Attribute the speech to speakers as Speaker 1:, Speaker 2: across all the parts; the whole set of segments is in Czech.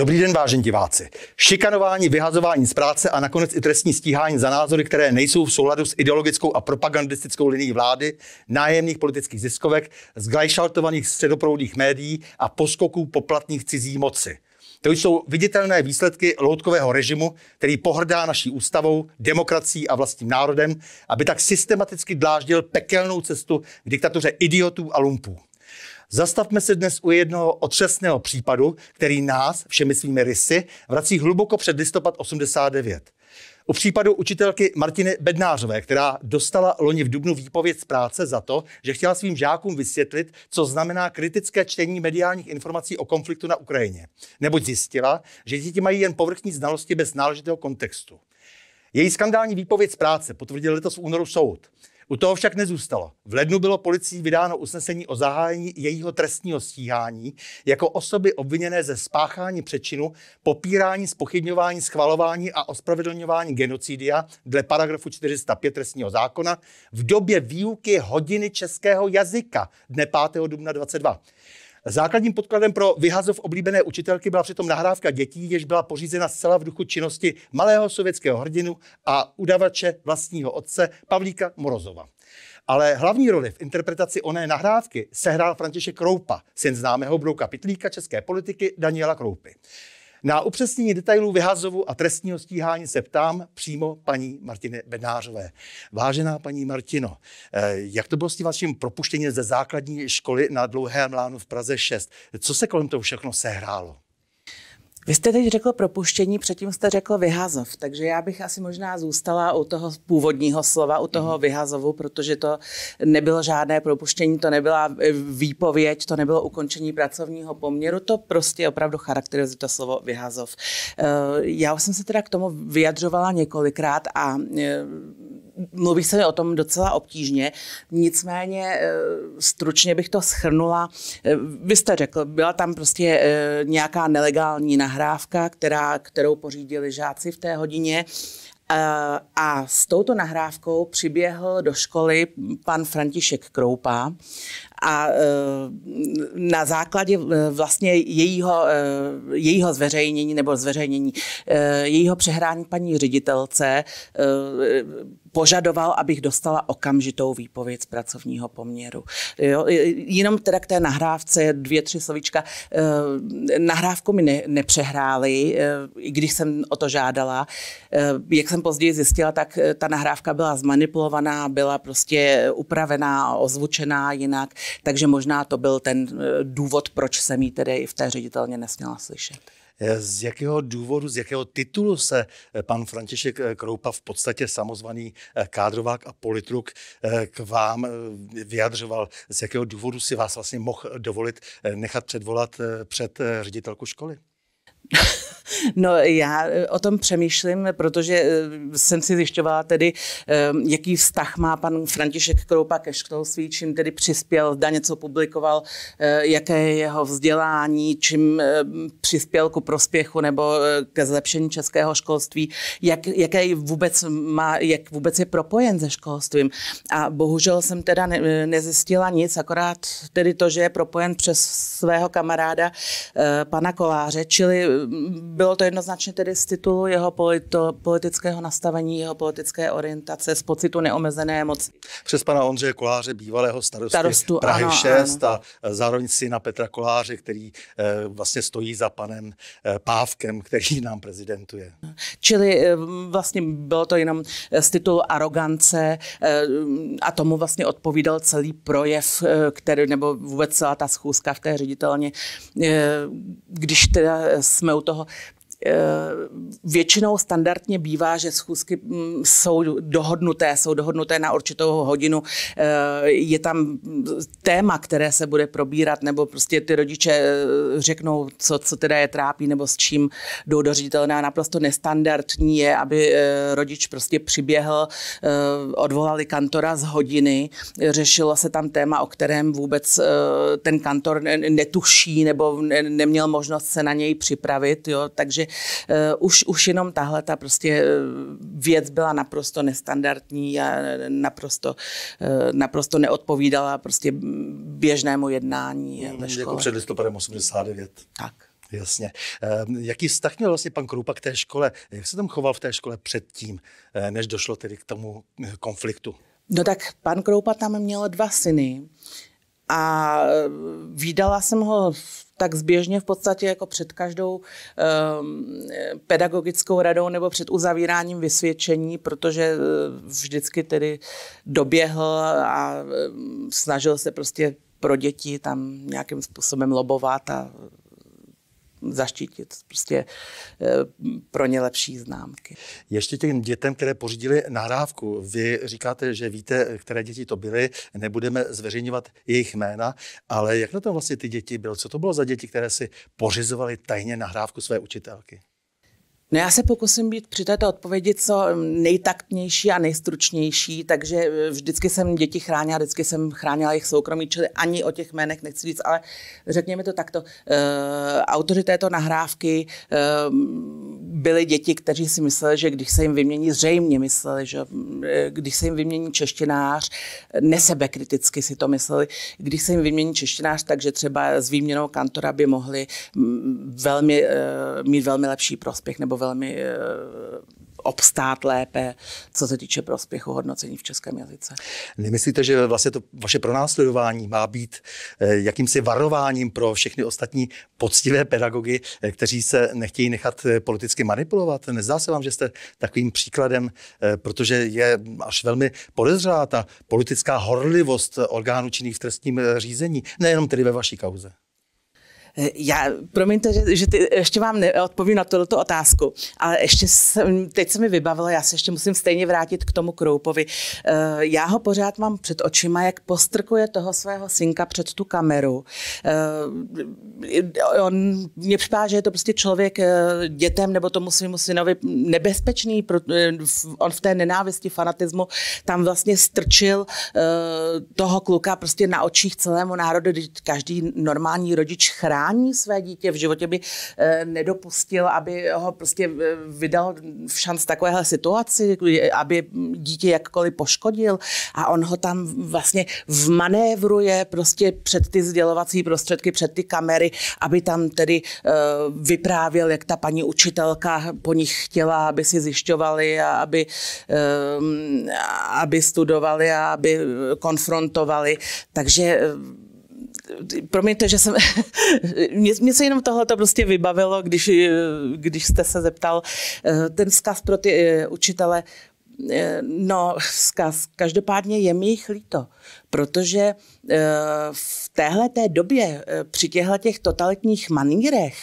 Speaker 1: Dobrý den, vážení diváci. Šikanování, vyhazování z práce a nakonec i trestní stíhání za názory, které nejsou v souladu s ideologickou a propagandistickou linií vlády, nájemných politických ziskovek, zglajšaltovaných středoproudých médií a poskoků poplatných cizí moci. To jsou viditelné výsledky loutkového režimu, který pohrdá naší ústavou, demokracií a vlastním národem, aby tak systematicky dláždil pekelnou cestu k diktatuře idiotů a lumpů. Zastavme se dnes u jednoho otřesného případu, který nás, všemi svými rysy, vrací hluboko před listopad 89. U případu učitelky Martiny Bednářové, která dostala loni v Dubnu výpověď z práce za to, že chtěla svým žákům vysvětlit, co znamená kritické čtení mediálních informací o konfliktu na Ukrajině. Neboť zjistila, že děti mají jen povrchní znalosti bez náležitého kontextu. Její skandální výpověď z práce potvrdil letos v únoru soud. U toho však nezůstalo. V lednu bylo policií vydáno usnesení o zahájení jejího trestního stíhání jako osoby obviněné ze spáchání přečinu, popírání, spochybňování, schvalování a ospravedlňování genocidia dle paragrafu 405 trestního zákona v době výuky hodiny českého jazyka dne 5. dubna 22. Základním podkladem pro vyhazov oblíbené učitelky byla přitom nahrávka dětí, jež byla pořízena zcela v duchu činnosti malého sovětského hrdinu a udavače vlastního otce Pavlíka Morozova. Ale hlavní roli v interpretaci oné nahrávky sehrál František Kroupa, syn známého brouka Pitlíka české politiky Daniela Kroupy. Na upřesnění detailů vyhazovu a trestního stíhání se ptám přímo paní Martiny Bednářové. Vážená paní Martino, eh, jak to bylo s tím vaším propuštěním ze základní školy na Dlouhém Lánu v Praze 6? Co se kolem toho všechno sehrálo?
Speaker 2: Vy jste teď řekl propuštění, předtím jste řekl vyhazov, takže já bych asi možná zůstala u toho původního slova, u toho mhm. vyhazovu, protože to nebylo žádné propuštění, to nebyla e, výpověď, to nebylo ukončení pracovního poměru, to prostě opravdu charakterizuje to slovo vyhazov. E, já jsem se teda k tomu vyjadřovala několikrát a e, mluví se o tom docela obtížně, nicméně eh, stručně bych to schrnula. Eh, vy jste řekl, byla tam prostě eh, nějaká nelegální nahrávka, která, kterou pořídili žáci v té hodině a s touto nahrávkou přiběhl do školy pan František Kroupa a eh, na základě eh, vlastně jejího, eh, jejího zveřejnění nebo zveřejnění jejího přehrání paní ředitelce požadoval, abych dostala okamžitou výpověď z pracovního poměru. Jo? Jenom teda k té nahrávce, dvě, tři slovíčka. Nahrávku mi ne, nepřehráli, i když jsem o to žádala. Jak jsem později zjistila, tak ta nahrávka byla zmanipulovaná, byla prostě upravená, ozvučená jinak. Takže možná to byl ten eh, důvod, proč jsem ji tedy v té ředitelně nesměla slyšet.
Speaker 1: Eh, z jakého důvodu, z jakého titulu se eh, pan František Kroupa, v podstatě samozvaný kádrovák a politruk, k vám vyjadřoval? Z jakého důvodu si vás vlastně mohl dovolit nechat předvolat před ředitelku školy?
Speaker 2: No já eh, o tom přemýšlím, protože eh, jsem si zjišťovala tedy, eh, jaký vztah má pan František Kroupa ke školství, čím tedy přispěl, zda něco publikoval, jaké je jeho vzdělání, čím přispěl ku prospěchu nebo ke zlepšení českého školství, jak, jaké vůbec má, jak vůbec je propojen se školstvím. A bohužel jsem teda ne, nezjistila nic, akorát tedy to, že je propojen přes svého kamaráda pana Koláře, čili bylo to jednoznačně tedy z titulu jeho polito, politického nastavení, jeho politické orientace, z pocitu neomezené moci.
Speaker 1: Přes pana Ondřeje Koláře, bývalého starosty Starostu, Prahy ano, 6 ano. a zároveň syna Petra Koláře, který eh, vlastně stojí za panem eh, Pávkem, který nám prezidentuje.
Speaker 2: Čili eh, vlastně bylo to jenom z titulu arogance a tomu vlastně odpovídal celý projev, který, nebo vůbec celá ta schůzka v té ředitelně. Když teda jsme jsme u toho, Eh, většinou standardně bývá, že schůzky mm, jsou dohodnuté, jsou dohodnuté na určitou hodinu. Eh, je tam téma, které se bude probírat, nebo prostě ty rodiče eh, řeknou, co, co teda je trápí, nebo s čím jdou do ředitelné. naprosto nestandardní je, aby rodič prostě přiběhl, odvolali kantora z hodiny, řešilo se tam téma, o kterém vůbec ten kantor netuší nebo neměl možnost se na něj připravit. Jo? Takže uh, už, už jenom tahle ta prostě eh, věc byla naprosto nestandardní a naprosto, uh, naprosto neodpovídala prostě běžnému jednání
Speaker 1: mm, ve jako škole. Jako před listopadem 89. Tak. Jasně. Jaký vztah měl vlastně pan Krupa k té škole? Jak se tam choval v té škole předtím, než došlo tedy k tomu konfliktu?
Speaker 2: No tak pan Kroupa tam měl dva syny a výdala jsem ho tak zběžně v podstatě jako před každou um, pedagogickou radou nebo před uzavíráním vysvědčení, protože eh, vždycky tedy doběhl a ehm, snažil se prostě pro děti tam nějakým způsobem lobovat
Speaker 1: a zaštítit prostě eh, pro ně lepší známky. Ještě těm dětem, které pořídili nahrávku, vy říkáte, že víte, které děti to byly, nebudeme zveřejňovat jejich jména, ale jak na tom vlastně ty děti byly? Co to bylo za děti, které si pořizovali tajně nahrávku své učitelky?
Speaker 2: No já se pokusím být při této odpovědi co nejtaktnější a nejstručnější, takže eh, vždycky jsem děti chránila, vždycky jsem chránila jejich soukromí, čili ani o těch jménech nechci říct, ale řekněme to takto. E, autoři této nahrávky e, byli děti, kteří si mysleli, že když se jim vymění, zřejmě mysleli, že když se jim vymění češtinář, nesebekriticky si to mysleli, když se jim vymění češtinář, takže třeba s výměnou kantora by mohli mm, velmi, e, mít velmi lepší prospěch nebo velmi eh, obstát lépe, co se týče prospěchu hodnocení
Speaker 1: v českém jazyce. Nemyslíte, že vlastně to vaše pronásledování má být eh, jakýmsi varováním pro všechny ostatní poctivé pedagogy, eh, kteří se nechtějí nechat politicky manipulovat? Nezdá se vám, že jste takovým příkladem, protože je až velmi podezřelá ta politická horlivost orgánů činných v trestním řízení, nejenom tedy ve vaší kauze?
Speaker 2: Eh, já, promiňte, že, že ty, ještě vám neodpovím na tuto otázku, ale ještě se, teď se mi vybavilo, já se ještě musím stejně vrátit k tomu Kroupovi. Eh, já ho pořád mám před očima, jak postrkuje toho svého synka před tu kameru. Eh, on, mě připadá, že je to prostě člověk dětem nebo tomu svým synovi nebezpečný, on v té nenávisti, fanatismu tam vlastně strčil toho kluka prostě na očích celému národu, když každý normální rodič chrání chrání své dítě v životě, by eh, nedopustil, aby ho prostě eh, vydal v šanc takovéhle situaci, eh, aby dítě jakkoliv poškodil a on ho tam vlastně vmanévruje prostě před ty sdělovací prostředky, před ty kamery, aby tam tedy vyprávěl, jak ta paní učitelka po nich chtěla, aby si zjišťovali a aby, ehm, aby studovali a aby konfrontovali. Takže promiňte, že jsem, mě, mě se jenom tohle to prostě vybavilo, když, eh, když jste se zeptal, eh, ten vzkaz pro ty eh, učitele, No, vzkaz. Každopádně je mi jich líto, protože v téhle té době, při těchto těch totalitních manírech,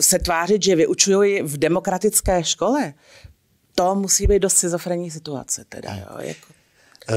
Speaker 2: se tvářit, že vyučují v demokratické škole, to musí být dost schizofrenní situace. Teda,
Speaker 1: jo, jako.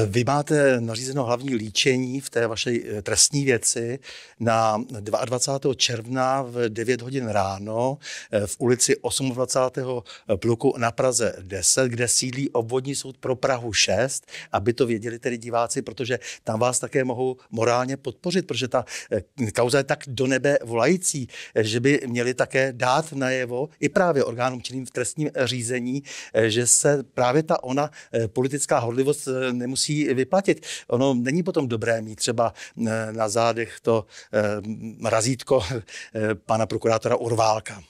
Speaker 1: Vy máte nařízeno hlavní líčení v té vaší eh, trestní věci na 22. června v 9 hodin ráno eh, v ulici 28. pluku na Praze 10, kde sídlí obvodní soud pro Prahu 6, aby to věděli tedy diváci, protože tam vás také mohou morálně podpořit, protože ta eh, kauza je tak do nebe volající, že by měli také dát najevo i právě orgánům činným v trestním řízení, že se právě ta ona politická hodlivost nemusí musí vyplatit. Ono není potom dobré mít třeba eh, na zádech to eh, razítko eh, pana prokurátora Urválka.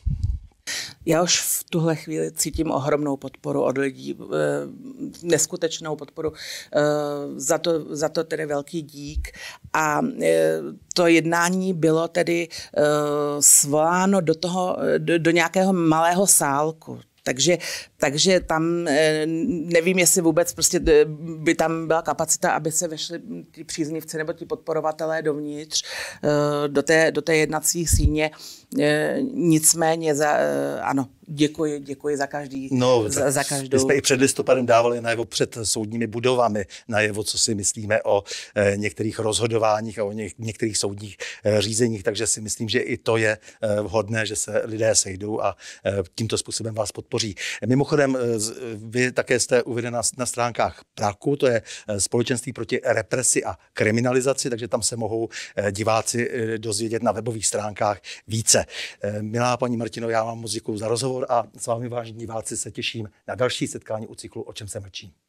Speaker 2: Já už v tuhle chvíli cítím ohromnou podporu od lidí, neskutečnou podporu. Za to, za to tedy velký dík. A to jednání bylo tedy svoláno do, toho, do, do nějakého malého sálku takže, takže tam eh, nevím, jestli vůbec prostě eh, by tam byla kapacita, aby se vešli ti příznivci nebo ti podporovatelé dovnitř eh, do té, do té jednací síně. Nicméně, za, ano, děkuji, děkuji za každý. No, za, za každou. My jsme i před
Speaker 1: listopadem dávali najevo před soudními budovami, najevo, co si myslíme o některých rozhodováních a o některých soudních řízeních, takže si myslím, že i to je vhodné, že se lidé sejdou a tímto způsobem vás podporují podpoří. Mimochodem, eh, vy také jste uvedena na stránkách Praku, to je eh, společenství proti represi a kriminalizaci, takže tam se mohou eh, diváci dozvědět na webových stránkách více. Milá paní Martino, já vám moc za rozhovor a s vámi vážení diváci se těším na další setkání u cyklu O čem se mlčím.